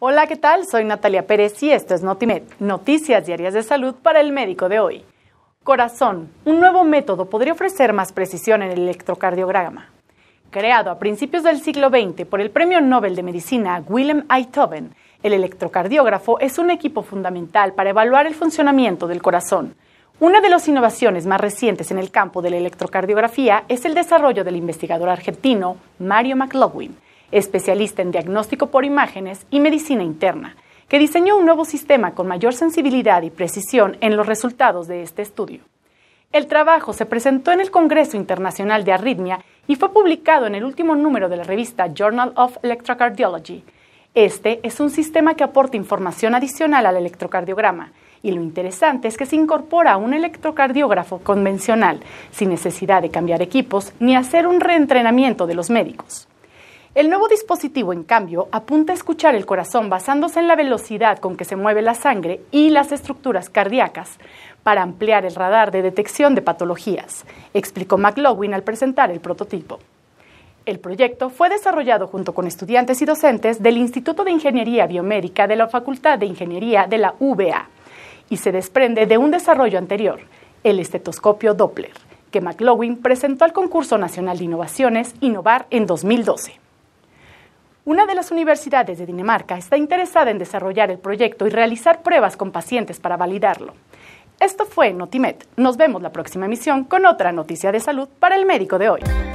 Hola, ¿qué tal? Soy Natalia Pérez y esto es Notimed, noticias diarias de salud para el médico de hoy. Corazón, un nuevo método podría ofrecer más precisión en el electrocardiograma. Creado a principios del siglo XX por el Premio Nobel de Medicina Willem Einthoven, el electrocardiógrafo es un equipo fundamental para evaluar el funcionamiento del corazón. Una de las innovaciones más recientes en el campo de la electrocardiografía es el desarrollo del investigador argentino Mario McLaughlin, especialista en diagnóstico por imágenes y medicina interna, que diseñó un nuevo sistema con mayor sensibilidad y precisión en los resultados de este estudio. El trabajo se presentó en el Congreso Internacional de Arritmia y fue publicado en el último número de la revista Journal of Electrocardiology. Este es un sistema que aporta información adicional al electrocardiograma y lo interesante es que se incorpora a un electrocardiógrafo convencional, sin necesidad de cambiar equipos ni hacer un reentrenamiento de los médicos. El nuevo dispositivo, en cambio, apunta a escuchar el corazón basándose en la velocidad con que se mueve la sangre y las estructuras cardíacas para ampliar el radar de detección de patologías, explicó McLaughlin al presentar el prototipo. El proyecto fue desarrollado junto con estudiantes y docentes del Instituto de Ingeniería Biomédica de la Facultad de Ingeniería de la UBA y se desprende de un desarrollo anterior, el estetoscopio Doppler, que McLaughlin presentó al Concurso Nacional de Innovaciones Innovar en 2012. Una de las universidades de Dinamarca está interesada en desarrollar el proyecto y realizar pruebas con pacientes para validarlo. Esto fue Notimet. Nos vemos la próxima emisión con otra noticia de salud para el médico de hoy.